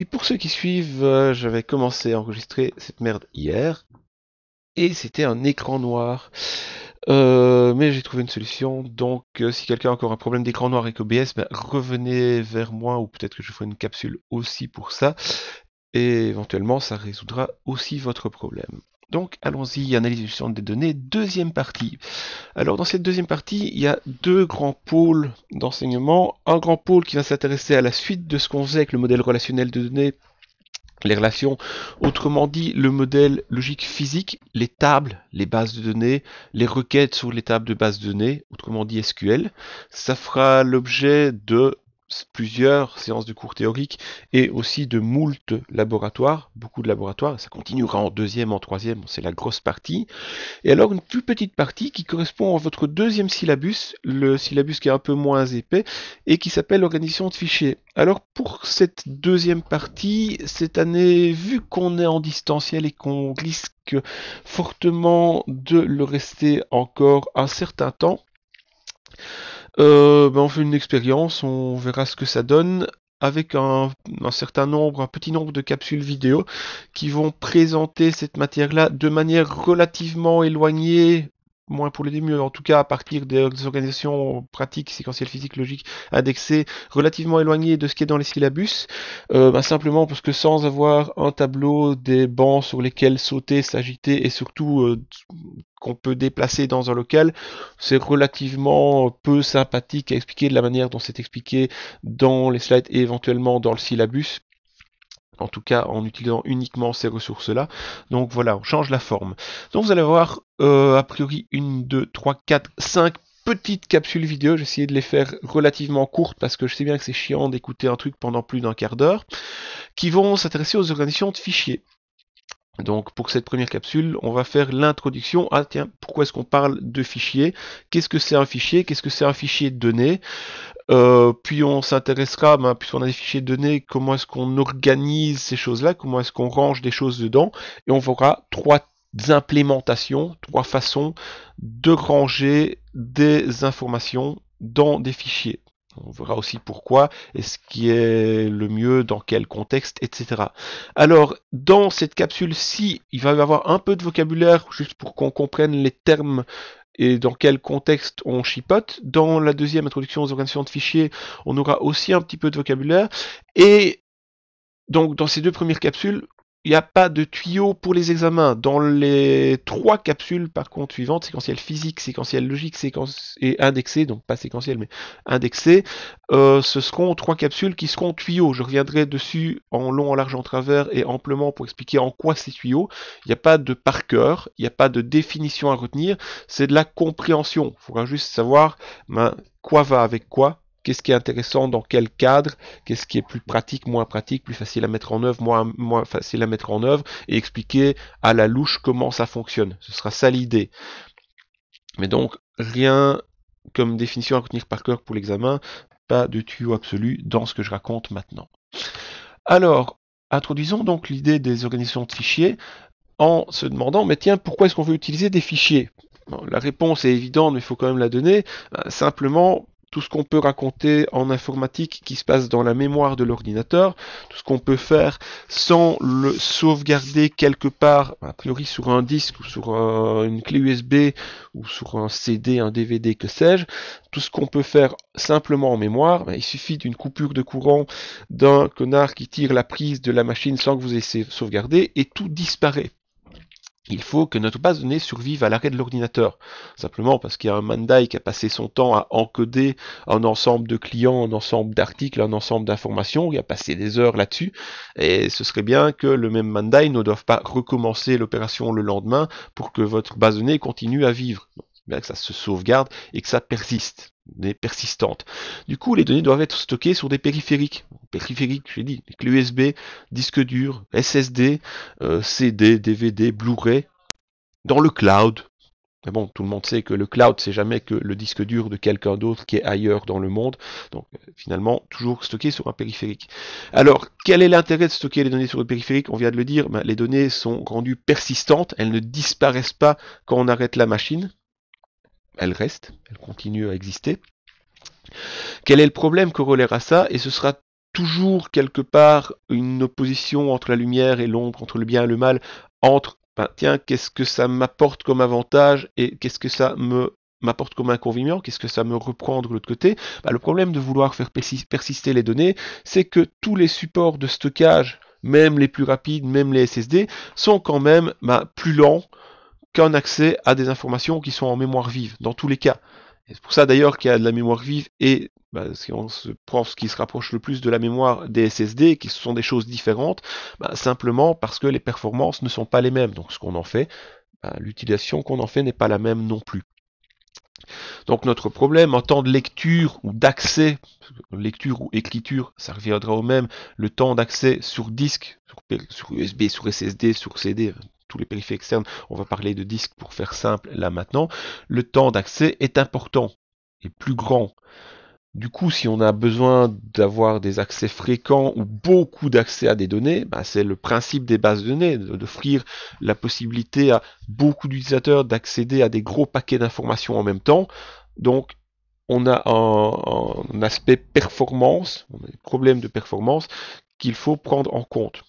Et pour ceux qui suivent, euh, j'avais commencé à enregistrer cette merde hier. Et c'était un écran noir. Euh, mais j'ai trouvé une solution. Donc, euh, si quelqu'un a encore un problème d'écran noir avec OBS, ben, revenez vers moi ou peut-être que je ferai une capsule aussi pour ça. Et éventuellement, ça résoudra aussi votre problème. Donc allons-y, analyse centre des données, deuxième partie. Alors dans cette deuxième partie, il y a deux grands pôles d'enseignement. Un grand pôle qui va s'intéresser à la suite de ce qu'on faisait avec le modèle relationnel de données, les relations, autrement dit le modèle logique physique, les tables, les bases de données, les requêtes sur les tables de bases de données, autrement dit SQL. Ça fera l'objet de plusieurs séances de cours théoriques et aussi de moult laboratoires, beaucoup de laboratoires, ça continuera en deuxième, en troisième, c'est la grosse partie. Et alors une plus petite partie qui correspond à votre deuxième syllabus, le syllabus qui est un peu moins épais et qui s'appelle l'organisation de fichiers. Alors pour cette deuxième partie, cette année, vu qu'on est en distanciel et qu'on glisse fortement de le rester encore un certain temps, euh, ben, on fait une expérience, on verra ce que ça donne avec un, certain nombre, un petit nombre de capsules vidéo qui vont présenter cette matière-là de manière relativement éloignée, moins pour les mieux, en tout cas à partir des organisations pratiques, séquentielles physiques, logiques, indexées, relativement éloignées de ce qui est dans les syllabus, euh, ben, simplement parce que sans avoir un tableau des bancs sur lesquels sauter, s'agiter et surtout euh, qu'on peut déplacer dans un local, c'est relativement peu sympathique à expliquer de la manière dont c'est expliqué dans les slides et éventuellement dans le syllabus en tout cas en utilisant uniquement ces ressources-là. Donc voilà, on change la forme. Donc vous allez avoir euh, a priori une, deux, trois, quatre, cinq petites capsules vidéo. J'ai essayé de les faire relativement courtes parce que je sais bien que c'est chiant d'écouter un truc pendant plus d'un quart d'heure. Qui vont s'intéresser aux organisations de fichiers. Donc pour cette première capsule, on va faire l'introduction. Ah tiens, pourquoi est-ce qu'on parle de fichiers, Qu'est-ce que c'est un fichier Qu'est-ce que c'est un fichier de données euh, Puis on s'intéressera, ben, puisqu'on a des fichiers de données, comment est-ce qu'on organise ces choses-là Comment est-ce qu'on range des choses dedans Et on verra trois implémentations, trois façons de ranger des informations dans des fichiers. On verra aussi pourquoi, est ce qui est le mieux, dans quel contexte, etc. Alors, dans cette capsule-ci, il va y avoir un peu de vocabulaire, juste pour qu'on comprenne les termes et dans quel contexte on chipote. Dans la deuxième introduction aux organisations de fichiers, on aura aussi un petit peu de vocabulaire. Et donc dans ces deux premières capsules, il n'y a pas de tuyau pour les examens. Dans les trois capsules, par contre, suivantes, séquentielle physique, séquentielle logique séquence... et indexée, donc pas séquentielle, mais indexée, euh, ce seront trois capsules qui seront tuyaux. Je reviendrai dessus en long, en large, en travers et amplement pour expliquer en quoi c'est tuyaux. Il n'y a pas de par cœur, il n'y a pas de définition à retenir, c'est de la compréhension. Il faudra juste savoir ben, quoi va avec quoi, qu'est-ce qui est intéressant dans quel cadre, qu'est-ce qui est plus pratique, moins pratique, plus facile à mettre en œuvre, moins, facile à mettre en œuvre, et expliquer à la louche comment ça fonctionne. Ce sera ça l'idée. Mais donc, rien comme définition à retenir par cœur pour l'examen, pas de tuyau absolu dans ce que je raconte maintenant. Alors, introduisons donc l'idée des organisations de fichiers en se demandant, mais tiens, pourquoi est-ce qu'on veut utiliser des fichiers La réponse est évidente, mais il faut quand même la donner, euh, simplement tout ce qu'on peut raconter en informatique qui se passe dans la mémoire de l'ordinateur, tout ce qu'on peut faire sans le sauvegarder quelque part, a priori sur un disque ou sur euh, une clé USB ou sur un CD, un DVD, que sais-je, tout ce qu'on peut faire simplement en mémoire, ben, il suffit d'une coupure de courant d'un connard qui tire la prise de la machine sans que vous ayez sauvegarder, et tout disparaît il faut que notre base de données survive à l'arrêt de l'ordinateur. Simplement parce qu'il y a un Mandai qui a passé son temps à encoder un ensemble de clients, un ensemble d'articles, un ensemble d'informations. Il a passé des heures là-dessus. Et ce serait bien que le même Mandai ne doive pas recommencer l'opération le lendemain pour que votre base de données continue à vivre. bien que ça se sauvegarde et que ça persiste données persistantes. Du coup, les données doivent être stockées sur des périphériques. Périphériques, j'ai dit, avec USB, disque dur, SSD, euh, CD, DVD, Blu-ray, dans le cloud. Mais bon, tout le monde sait que le cloud, c'est jamais que le disque dur de quelqu'un d'autre qui est ailleurs dans le monde. Donc, euh, finalement, toujours stocké sur un périphérique. Alors, quel est l'intérêt de stocker les données sur le périphérique On vient de le dire, ben, les données sont rendues persistantes, elles ne disparaissent pas quand on arrête la machine elle reste, elle continue à exister. Quel est le problème que à ça Et ce sera toujours quelque part une opposition entre la lumière et l'ombre, entre le bien et le mal, entre ben, tiens, qu'est-ce que ça m'apporte comme avantage et qu'est-ce que ça me m'apporte comme inconvénient, qu'est-ce que ça me reprend de l'autre côté ben, Le problème de vouloir faire persister les données, c'est que tous les supports de stockage, même les plus rapides, même les SSD, sont quand même ben, plus lents qu'un accès à des informations qui sont en mémoire vive, dans tous les cas. C'est pour ça d'ailleurs qu'il y a de la mémoire vive et bah, si on se prend ce qui se rapproche le plus de la mémoire des SSD, qui sont des choses différentes, bah, simplement parce que les performances ne sont pas les mêmes. Donc ce qu'on en fait, bah, l'utilisation qu'on en fait n'est pas la même non plus. Donc notre problème en temps de lecture ou d'accès, lecture ou écriture, ça reviendra au même, le temps d'accès sur disque, sur, USB, sur SSD, sur CD, les périphériques externes, on va parler de disques pour faire simple là maintenant, le temps d'accès est important et plus grand. Du coup, si on a besoin d'avoir des accès fréquents ou beaucoup d'accès à des données, bah, c'est le principe des bases de données, d'offrir la possibilité à beaucoup d'utilisateurs d'accéder à des gros paquets d'informations en même temps. Donc, on a un, aspect performance, on de performance qu'il faut prendre en compte.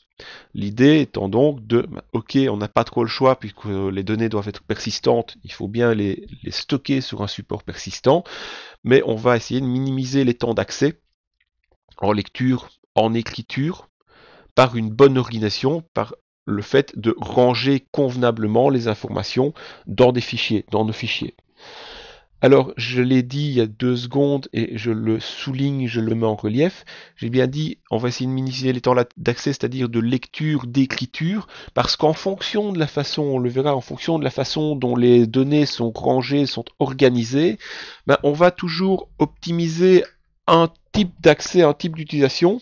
L'idée étant donc de, bah, ok, on n'a pas trop le choix puisque les données doivent être persistantes, il faut bien les, stocker sur un support persistant, mais on va essayer de minimiser les temps d'accès en lecture, en écriture, par une bonne organisation, par le fait de ranger convenablement les informations dans des fichiers, dans nos fichiers. Alors, je l'ai dit il y a deux secondes et je le souligne, je le mets en relief. J'ai bien dit, on va essayer de minimiser les temps d'accès, c'est-à-dire de lecture, d'écriture, parce qu'en fonction de la façon, on le verra, en fonction de la façon dont les données sont rangées, sont organisées, ben, on va toujours optimiser un type d'accès, un type d'utilisation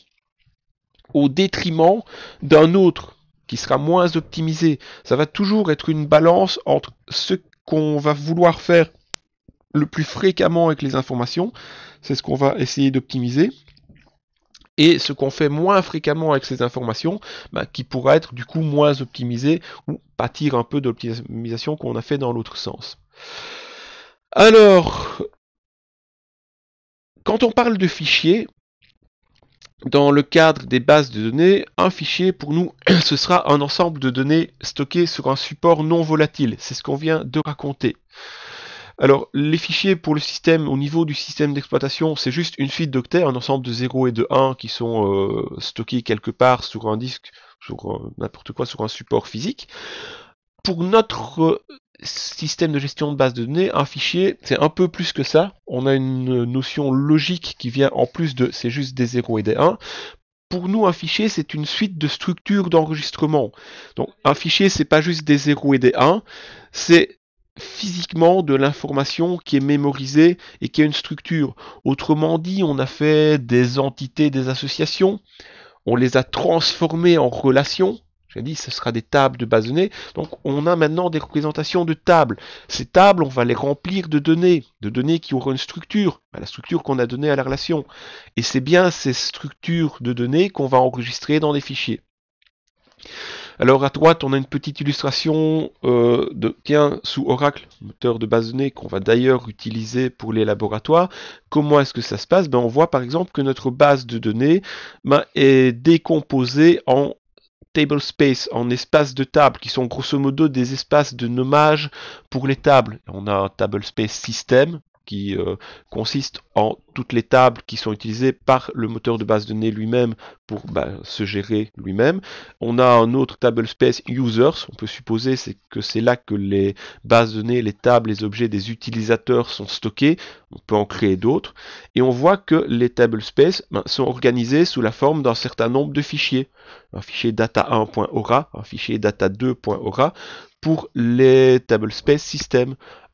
au détriment d'un autre qui sera moins optimisé. Ça va toujours être une balance entre ce qu'on va vouloir faire le plus fréquemment avec les informations, c'est ce qu'on va essayer d'optimiser. Et ce qu'on fait moins fréquemment avec ces informations, bah, qui pourra être du coup moins optimisé ou pâtir un peu de l'optimisation qu'on a fait dans l'autre sens. Alors, quand on parle de fichiers, dans le cadre des bases de données, un fichier pour nous, ce sera un ensemble de données stockées sur un support non volatile. C'est ce qu'on vient de raconter. Alors, les fichiers pour le système, au niveau du système d'exploitation, c'est juste une suite d'octets, un ensemble de 0 et de 1 qui sont euh, stockés quelque part sur un disque, sur n'importe quoi, sur un support physique. Pour notre euh, système de gestion de base de données, un fichier, c'est un peu plus que ça. On a une notion logique qui vient en plus de c'est juste des 0 et des 1. Pour nous, un fichier, c'est une suite de structures d'enregistrement. Donc, un fichier, c'est pas juste des 0 et des 1, c'est physiquement de l'information qui est mémorisée et qui a une structure. Autrement dit, on a fait des entités, des associations, on les a transformées en relations. J'ai dit, ce sera des tables de base de données. Donc, on a maintenant des représentations de tables. Ces tables, on va les remplir de données, de données qui auront une structure, bah, la structure qu'on a donnée à la relation. Et c'est bien ces structures de données qu'on va enregistrer dans des fichiers. Alors à droite, on a une petite illustration euh, de tiens sous Oracle, moteur de base de données qu'on va d'ailleurs utiliser pour les laboratoires. Comment est-ce que ça se passe ben, On voit par exemple que notre base de données ben, est décomposée en table en espaces de table, qui sont grosso modo des espaces de nommage pour les tables. On a un table space system, qui euh, consiste en toutes les tables qui sont utilisées par le moteur de base de données lui-même pour bah, se gérer lui-même. On a un autre table space users, on peut supposer que c'est là que les bases de données, les tables, les objets des utilisateurs sont stockés, on peut en créer d'autres, et on voit que les table ben, sont organisés sous la forme d'un certain nombre de fichiers, un fichier data data1.ora », un fichier data data2.ora » pour les table space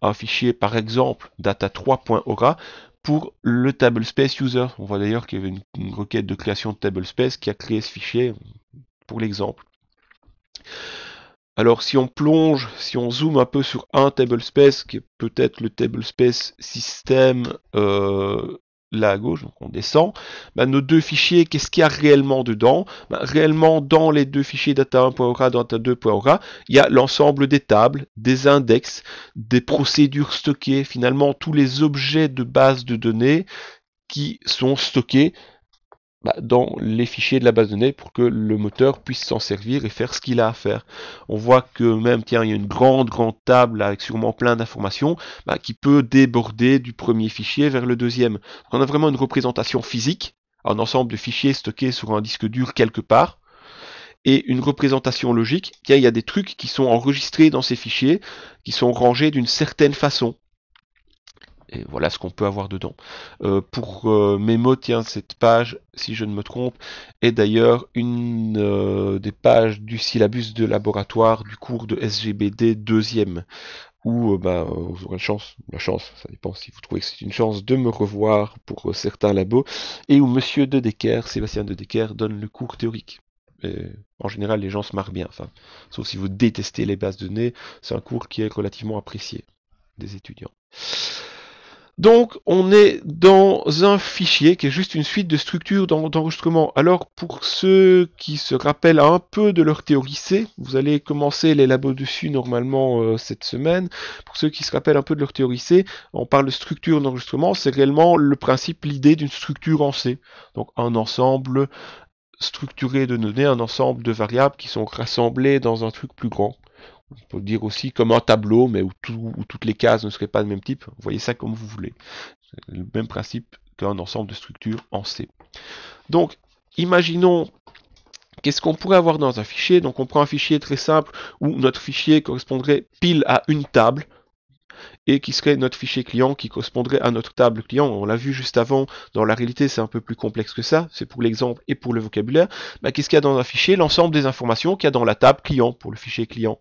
un fichier par exemple data3.aura pour le tablespace user. On voit d'ailleurs qu'il y avait une, requête de création de tablespace qui a créé ce fichier pour l'exemple. Alors si on plonge, si on zoome un peu sur un tablespace, qui est peut-être le tablespace système euh, là à gauche, on descend, bah, nos deux fichiers, qu'est-ce qu'il y a réellement dedans bah, Réellement, dans les deux fichiers data1.aura, data 2ora il y a l'ensemble des tables, des index, des procédures stockées, finalement tous les objets de base de données qui sont stockés bah, dans les fichiers de la base de données pour que le moteur puisse s'en servir et faire ce qu'il a à faire. On voit que même, tiens, il y a une grande, grande table avec sûrement plein d'informations bah, qui peut déborder du premier fichier vers le deuxième. on a vraiment une représentation physique, un ensemble de fichiers stockés sur un disque dur quelque part, et une représentation logique. Tiens, il y a des trucs qui sont enregistrés dans ces fichiers, qui sont rangés d'une certaine façon et voilà ce qu'on peut avoir dedans. Euh, pour euh, mes mots, tiens, cette page, si je ne me trompe, est d'ailleurs une euh, des pages du syllabus de laboratoire du cours de SGBD 2e, où bah, vous aurez la chance, la chance, ça dépend si vous trouvez que c'est une chance, de me revoir pour certains labos, et où monsieur De Decker, Sébastien De Decker, donne le cours théorique. en général, les gens se marrent bien. Enfin, sauf si vous détestez les bases de données, c'est un cours qui est relativement apprécié des étudiants. Donc on est dans un fichier qui est juste une suite de structures d'enregistrement. Alors pour ceux qui se rappellent un peu de leur théorie C, vous allez commencer les labos dessus normalement euh, cette semaine. Pour ceux qui se rappellent un peu de leur théorie C, on parle de structure d'enregistrement, c'est réellement le principe, l'idée d'une structure en C. Donc un ensemble structurer de donner un ensemble de variables qui sont rassemblées dans un truc plus grand. On peut dire aussi comme un tableau, mais où, toutes les cases ne seraient pas de même type. Vous voyez ça comme vous voulez. C'est le même principe qu'un ensemble de structures en C. Donc, imaginons qu'est-ce qu'on pourrait avoir dans un fichier. Donc, on prend un fichier très simple où notre fichier correspondrait pile à une table et qui serait notre fichier client qui correspondrait à notre table client. On l'a vu juste avant, dans la réalité c'est un peu plus complexe que ça, c'est pour l'exemple et pour le vocabulaire. Mais bah, Qu'est-ce qu'il y a dans un fichier L'ensemble des informations qu'il y a dans la table client pour le fichier client.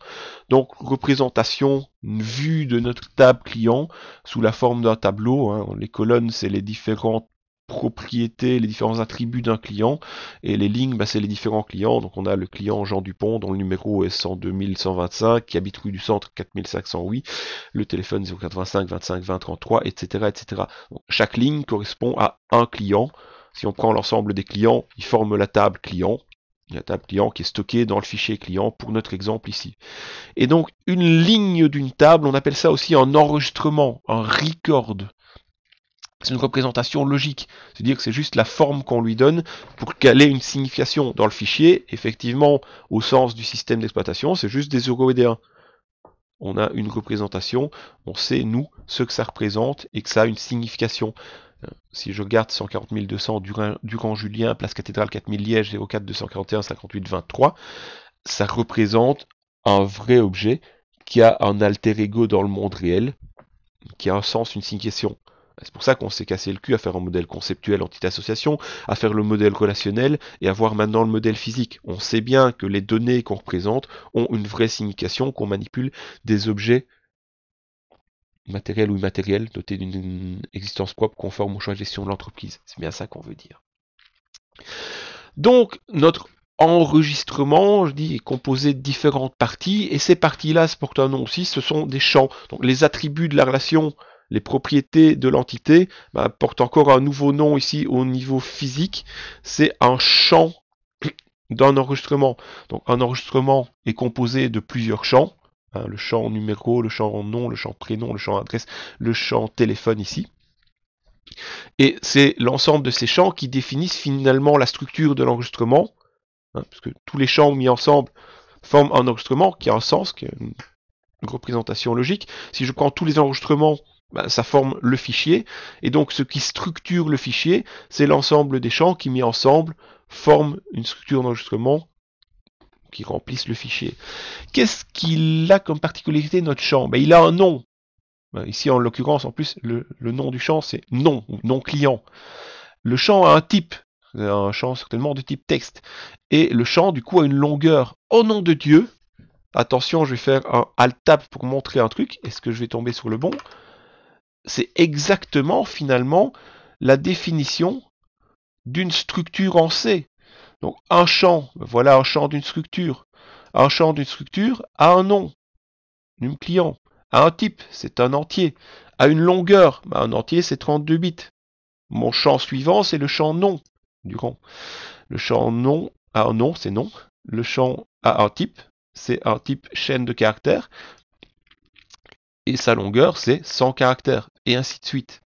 Donc représentation, une vue de notre table client sous la forme d'un tableau. Hein. Les colonnes, c'est les différentes propriétés, les différents attributs d'un client. Et les lignes, bah, c'est les différents clients. Donc on a le client Jean Dupont dont le numéro est 102 125, qui habite rue du centre 4508, le téléphone 085 25 20 33, etc. etc. chaque ligne correspond à un client. Si on prend l'ensemble des clients, ils forment la table client la table client qui est stockée dans le fichier client pour notre exemple ici. Et donc une ligne d'une table, on appelle ça aussi un enregistrement, un record c'est une représentation logique. C'est-à-dire que c'est juste la forme qu'on lui donne pour qu'elle ait une signification dans le fichier. Effectivement, au sens du système d'exploitation, c'est juste des 0 et des 1. On a une représentation, on sait, nous, ce que ça représente et que ça a une signification. Si je regarde 140 200 Durand Julien, place cathédrale 4000 Liège, 04 241 58 23, ça représente un vrai objet qui a un alter ego dans le monde réel, qui a un sens, une signification. C'est pour ça qu'on s'est cassé le cul à faire un modèle conceptuel titre association, à faire le modèle relationnel et à voir maintenant le modèle physique. On sait bien que les données qu'on représente ont une vraie signification, qu'on manipule des objets matériels ou immatériels dotés d'une existence propre conforme au choix de gestion de l'entreprise. C'est bien ça qu'on veut dire. Donc notre enregistrement, je dis, est composé de différentes parties, et ces parties-là se portent un nom aussi, ce sont des champs. Donc les attributs de la relation les propriétés de l'entité bah, portent encore un nouveau nom ici au niveau physique. C'est un champ d'un enregistrement. Donc un enregistrement est composé de plusieurs champs. Hein, le champ numéro, le champ nom, le champ prénom, le champ adresse, le champ téléphone ici. Et c'est l'ensemble de ces champs qui définissent finalement la structure de l'enregistrement, hein, parce que tous les champs mis ensemble forment un enregistrement qui a un sens, qui a une représentation logique. Si je prends tous les enregistrements ben, ça forme le fichier. Et donc ce qui structure le fichier, c'est l'ensemble des champs qui mis ensemble forment une structure d'enregistrement qui remplissent le fichier. Qu'est-ce qu'il a comme particularité notre champ ben, Il a un nom. Ben, ici en l'occurrence, en plus, le, le nom du champ c'est nom ou nom client. Le champ a un type, un champ certainement de type texte. Et le champ du coup a une longueur. Au nom de Dieu, attention, je vais faire un Alt-Tab pour montrer un truc. Est-ce que je vais tomber sur le bon c'est exactement finalement la définition d'une structure en C. Donc un champ, voilà un champ d'une structure. Un champ d'une structure a un nom, une client, a un type, c'est un entier, a une longueur, bah, un entier c'est 32 bits. Mon champ suivant, c'est le champ non du coup, Le champ non a un nom, c'est nom. Le champ a un type, c'est un type chaîne de caractères et sa longueur, c'est 100 caractères, et ainsi de suite.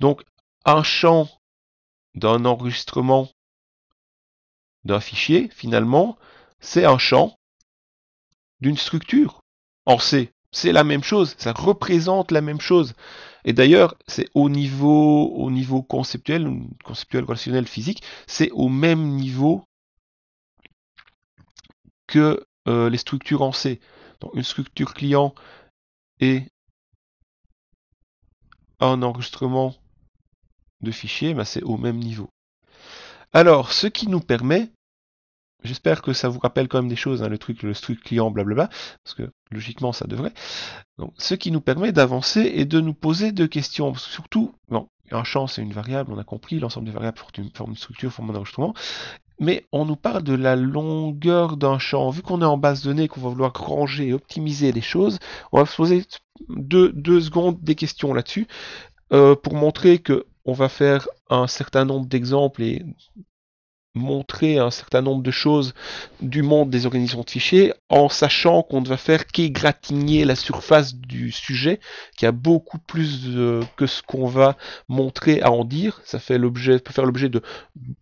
Donc, un champ d'un enregistrement d'un fichier, finalement, c'est un champ d'une structure en C. C'est la même chose, ça représente la même chose. Et d'ailleurs, c'est au niveau, au niveau conceptuel, conceptuel, relationnel, physique, c'est au même niveau que euh, les structures en C. Donc une structure client, et un enregistrement de fichier, bah, c'est au même niveau. Alors, ce qui nous permet, j'espère que ça vous rappelle quand même des choses, hein, le truc, le truc client, blablabla, parce que logiquement ça devrait. Donc, ce qui nous permet d'avancer et de nous poser deux questions. surtout, un champ c'est une variable, on a compris, l'ensemble des variables forment une, structure, forme un enregistrement mais on nous parle de la longueur d'un champ. Vu qu'on est en base de données, qu'on va vouloir ranger et optimiser les choses, on va se poser deux, secondes des questions là-dessus euh, pour montrer qu'on va faire un certain nombre d'exemples et montrer un certain nombre de choses du monde des organisations de fichiers en sachant qu'on ne va faire qu'égratigner la surface du sujet, qui a beaucoup plus euh, que ce qu'on va montrer à en dire. Ça fait l'objet, peut faire l'objet de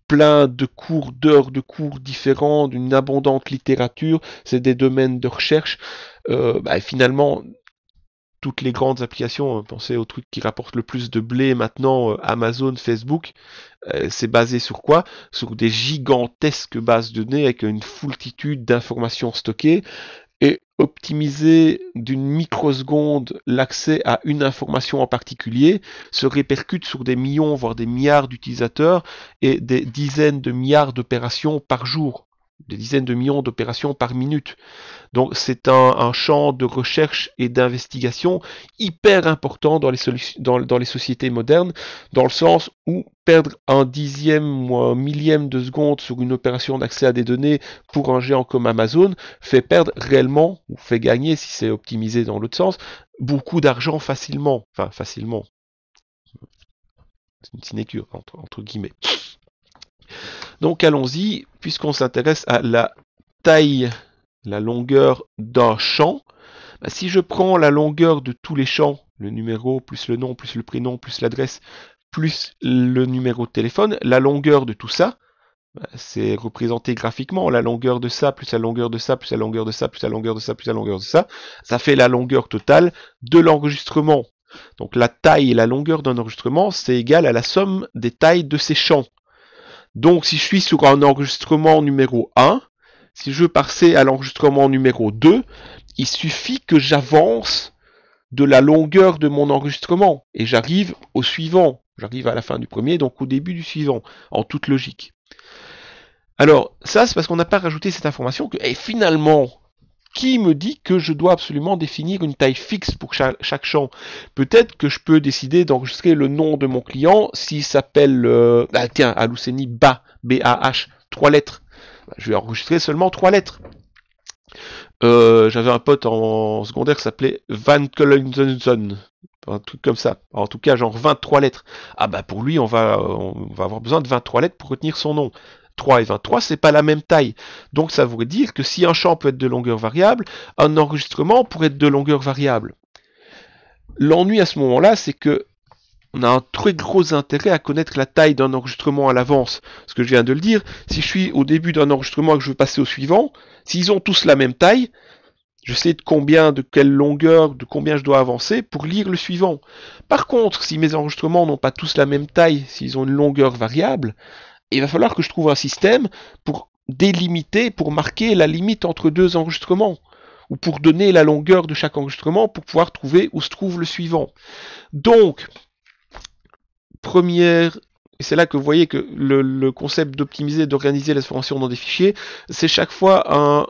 plein de cours, d'heures de cours différents, d'une abondante littérature, c'est des domaines de recherche. Euh, bah, finalement, toutes les grandes applications, euh, pensez aux trucs qui rapportent le plus de blé maintenant, euh, Amazon, Facebook, euh, c'est basé sur quoi Sur des gigantesques bases de données avec une foultitude d'informations stockées. Et optimiser d'une microseconde l'accès à une information en particulier se répercute sur des millions, voire des milliards d'utilisateurs et des dizaines de milliards d'opérations par jour des dizaines de millions d'opérations par minute. Donc c'est un, champ de recherche et d'investigation hyper important dans les, dans les, sociétés modernes, dans le sens où perdre un dixième ou un millième de seconde sur une opération d'accès à des données pour un géant comme Amazon fait perdre réellement, ou fait gagner si c'est optimisé dans l'autre sens, beaucoup d'argent facilement. Enfin facilement. C'est une sinécure entre guillemets. Donc allons-y, puisqu'on s'intéresse à la taille, la longueur d'un champ. Bah, si je prends la longueur de tous les champs, le numéro, plus le nom, plus le prénom, plus l'adresse, plus le numéro de téléphone, la longueur de tout ça, bah, c'est représenté graphiquement, la longueur de ça, plus la longueur de ça, plus la longueur de ça, plus la longueur de ça, plus la longueur de ça, ça fait la longueur totale de l'enregistrement. Donc la taille et la longueur d'un enregistrement, c'est égal à la somme des tailles de ces champs. Donc si je suis sur un enregistrement numéro 1, si je veux passer à l'enregistrement numéro 2, il suffit que j'avance de la longueur de mon enregistrement et j'arrive au suivant. J'arrive à la fin du premier, donc au début du suivant, en toute logique. Alors, ça, c'est parce qu'on n'a pas rajouté cette information que, et eh, finalement, qui me dit que je dois absolument définir une taille fixe pour chaque, champ Peut-être que je peux décider d'enregistrer le nom de mon client s'il s'appelle, ah, tiens, Alouceni BAH, b h trois lettres. Bah, je vais enregistrer seulement trois lettres. Euh, j'avais un pote en secondaire qui s'appelait Van Cullenzen, un truc comme ça. En tout cas, genre 23 lettres. Ah bah pour lui, on va, on va avoir besoin de 23 lettres pour retenir son nom. 3 et 23, c'est pas la même taille. Donc ça voudrait dire que si un champ peut être de longueur variable, un enregistrement pourrait être de longueur variable. L'ennui à ce moment-là, c'est que on a un très gros intérêt à connaître la taille d'un enregistrement à l'avance. Ce que je viens de le dire, si je suis au début d'un enregistrement et que je veux passer au suivant, s'ils ont tous la même taille, je sais de combien, de quelle longueur, de combien je dois avancer pour lire le suivant. Par contre, si mes enregistrements n'ont pas tous la même taille, s'ils ont une longueur variable, il va falloir que je trouve un système pour délimiter, pour marquer la limite entre deux enregistrements, ou pour donner la longueur de chaque enregistrement pour pouvoir trouver où se trouve le suivant. Donc, première et c'est là que vous voyez que le, concept d'optimiser, d'organiser la formation dans des fichiers, c'est chaque fois un,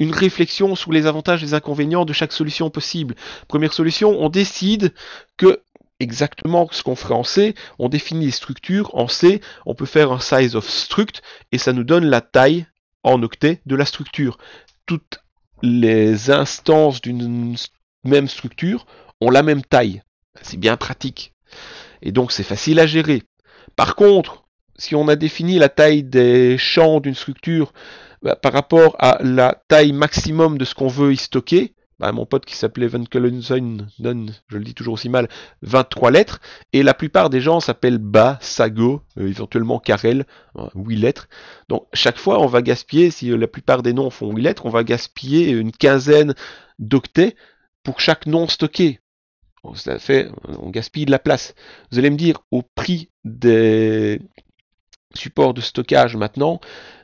une réflexion sur les avantages et les inconvénients de chaque solution possible. Première solution, on décide que exactement ce qu'on ferait en C, on définit les structures, en C, on peut faire un size of struct, et ça nous donne la taille en octets de la structure. Toutes les instances d'une même structure ont la même taille. C'est bien pratique. Et donc c'est facile à gérer. Par contre, si on a défini la taille des champs d'une structure bah, par rapport à la taille maximum de ce qu'on veut y stocker, bah, mon pote qui s'appelait Van donne, je le dis toujours aussi mal, 23 lettres, et la plupart des gens s'appellent Ba, Sago, euh, éventuellement Carel, 8 hein, lettres. Donc chaque fois, on va gaspiller, si euh, la plupart des noms font 8 lettres, on va gaspiller une quinzaine d'octets pour chaque nom stocké. Ça fait, on gaspille de la place. Vous allez me dire, au prix des support de stockage maintenant,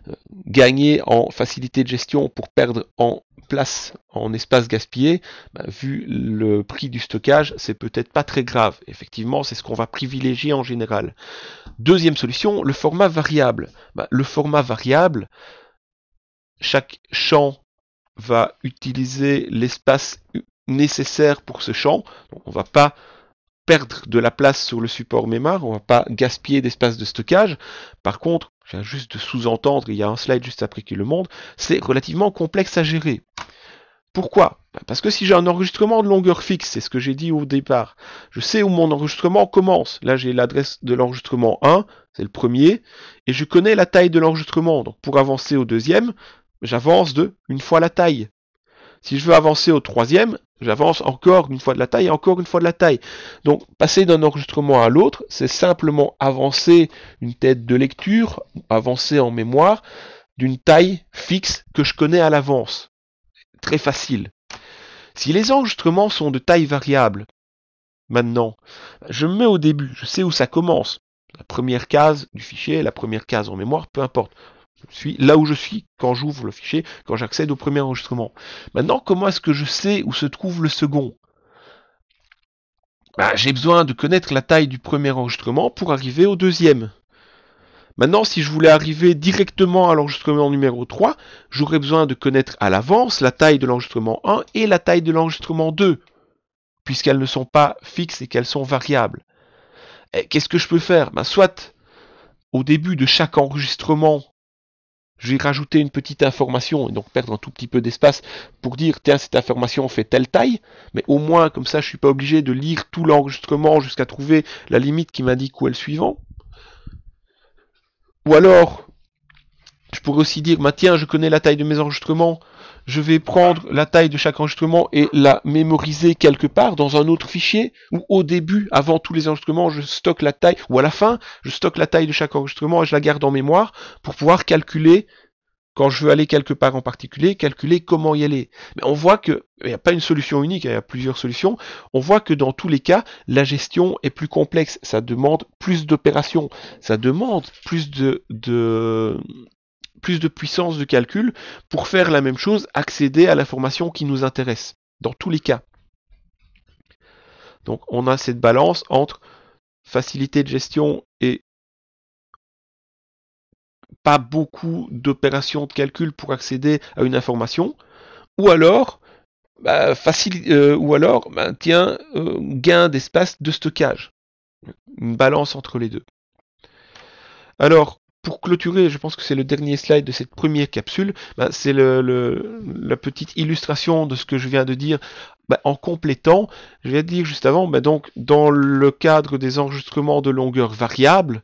euh, gagner en facilité de gestion pour perdre en place, en espace gaspillé, bah, vu le prix du stockage, c'est peut-être pas très grave. Effectivement, c'est ce qu'on va privilégier en général. Deuxième solution, le format variable. Bah, le format variable, chaque champ va utiliser l'espace nécessaire pour ce champ. Donc on ne va pas perdre de la place sur le support mémoire, on ne va pas gaspiller d'espace de stockage. Par contre, je viens juste de sous-entendre, il y a un slide juste après qui le montre, c'est relativement complexe à gérer. Pourquoi bah, Parce que si j'ai un enregistrement de longueur fixe, c'est ce que j'ai dit au départ, je sais où mon enregistrement commence. Là, j'ai l'adresse de l'enregistrement 1, c'est le premier, et je connais la taille de l'enregistrement. Donc pour avancer au deuxième, j'avance de une fois la taille. Si je veux avancer au troisième, J'avance encore une fois de la taille et encore une fois de la taille. Donc passer d'un enregistrement à l'autre, c'est simplement avancer une tête de lecture, avancer en mémoire d'une taille fixe que je connais à l'avance. Très facile. Si les enregistrements sont de taille variable, maintenant, je me mets au début, je sais où ça commence. La première case du fichier, la première case en mémoire, peu importe. Je suis là où je suis quand j'ouvre le fichier, quand j'accède au premier enregistrement. Maintenant, comment est-ce que je sais où se trouve le second bah, J'ai besoin de connaître la taille du premier enregistrement pour arriver au deuxième. Maintenant, si je voulais arriver directement à l'enregistrement numéro 3, j'aurais besoin de connaître à l'avance la taille de l'enregistrement 1 et la taille de l'enregistrement 2, puisqu'elles ne sont pas fixes et qu'elles sont variables. Eh, qu'est-ce que je peux faire bah, Soit au début de chaque enregistrement, je vais rajouter une petite information et donc perdre un tout petit peu d'espace pour dire tiens cette information fait telle taille, mais au moins comme ça je suis pas obligé de lire tout l'enregistrement jusqu'à trouver la limite qui m'indique où est le suivant. Ou alors je pourrais aussi dire bah, tiens je connais la taille de mes enregistrements, je vais prendre la taille de chaque enregistrement et la mémoriser quelque part dans un autre fichier, ou au début, avant tous les enregistrements, je stocke la taille, ou à la fin, je stocke la taille de chaque enregistrement et je la garde en mémoire pour pouvoir calculer quand je veux aller quelque part en particulier, calculer comment y aller. Mais on voit que, il n'y a pas une solution unique, il y a plusieurs solutions, on voit que dans tous les cas, la gestion est plus complexe, ça demande plus d'opérations, ça demande plus de, de, plus de puissance de calcul pour faire la même chose, accéder à l'information qui nous intéresse, dans tous les cas. Donc on a cette balance entre facilité de gestion et pas beaucoup d'opérations de calcul pour accéder à une information, ou alors, bah, euh, ou alors bah, tiens, euh, gain d'espace de stockage. Une balance entre les deux. Alors, pour clôturer, je pense que c'est le dernier slide de cette première capsule, bah, c'est le, la petite illustration de ce que je viens de dire. Bah, en complétant, je viens de dire juste avant, bah, donc dans le cadre des enregistrements de longueur variable,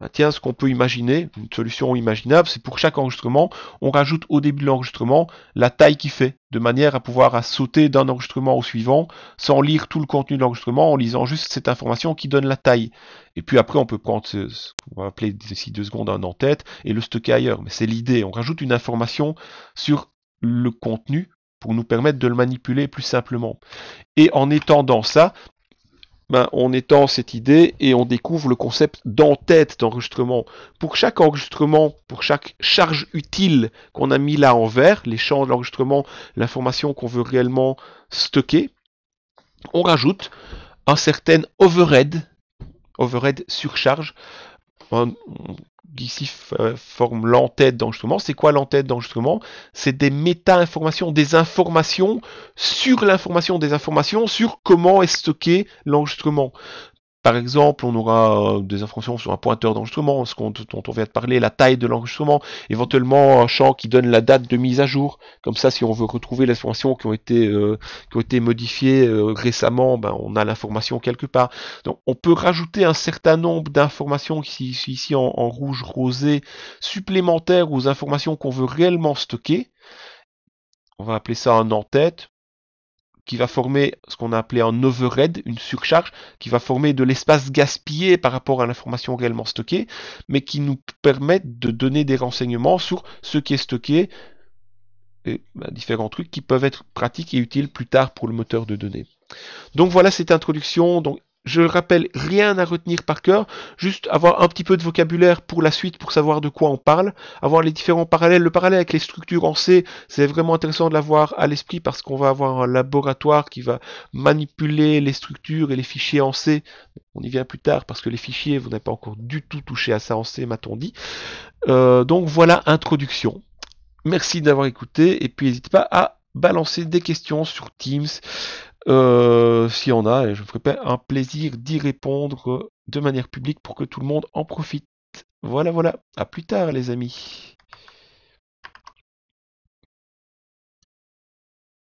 bah, tiens, ce qu'on peut imaginer, une solution imaginable, c'est pour chaque enregistrement, on rajoute au début de l'enregistrement la taille qu'il fait, de manière à pouvoir sauter d'un enregistrement au suivant sans lire tout le contenu de l'enregistrement, en lisant juste cette information qui donne la taille. Et puis après, on peut prendre ce, qu'on va appeler ici deux secondes un en-tête et le stocker ailleurs. Mais c'est l'idée, on rajoute une information sur le contenu pour nous permettre de le manipuler plus simplement. Et en étendant ça, ben, on étend cette idée et on découvre le concept d'entête d'enregistrement. Pour chaque enregistrement, pour chaque charge utile qu'on a mis là en vert, les champs de l'enregistrement, l'information qu'on veut réellement stocker, on rajoute un certain overhead, overhead surcharge, ben, ici euh, forme l'entête d'enregistrement. C'est quoi l'entête d'enregistrement C'est des méta-informations, des informations sur l'information des informations sur comment est stocké l'enregistrement. Par exemple, on aura euh, des informations sur un pointeur d'enregistrement, ce dont on vient de parler, la taille de l'enregistrement, éventuellement un champ qui donne la date de mise à jour. Comme ça, si on veut retrouver les informations qui ont été, euh, qui ont été modifiées euh, récemment, ben, on a l'information quelque part. Donc on peut rajouter un certain nombre d'informations ici, en, en rouge rosé supplémentaires aux informations qu'on veut réellement stocker on va appeler ça un en-tête qui va former ce qu'on a appelé un overhead, une surcharge, qui va former de l'espace gaspillé par rapport à l'information réellement stockée, mais qui nous permet de donner des renseignements sur ce qui est stocké et ben, différents trucs qui peuvent être pratiques et utiles plus tard pour le moteur de données. Donc voilà cette introduction donc, je rappelle, rien à retenir par cœur, juste avoir un petit peu de vocabulaire pour la suite, pour savoir de quoi on parle, avoir les différents parallèles. Le parallèle avec les structures en C, c'est vraiment intéressant de l'avoir à l'esprit parce qu'on va avoir un laboratoire qui va manipuler les structures et les fichiers en C. On y vient plus tard parce que les fichiers, vous n'avez pas encore du tout touché à ça en C, m'a-t-on dit. Euh, donc voilà, introduction. Merci d'avoir écouté et puis n'hésite pas à balancer des questions sur Teams. Euh, S'il y en a, je me ferai pas un plaisir d'y répondre de manière publique pour que tout le monde en profite. Voilà, voilà. À plus tard, les amis.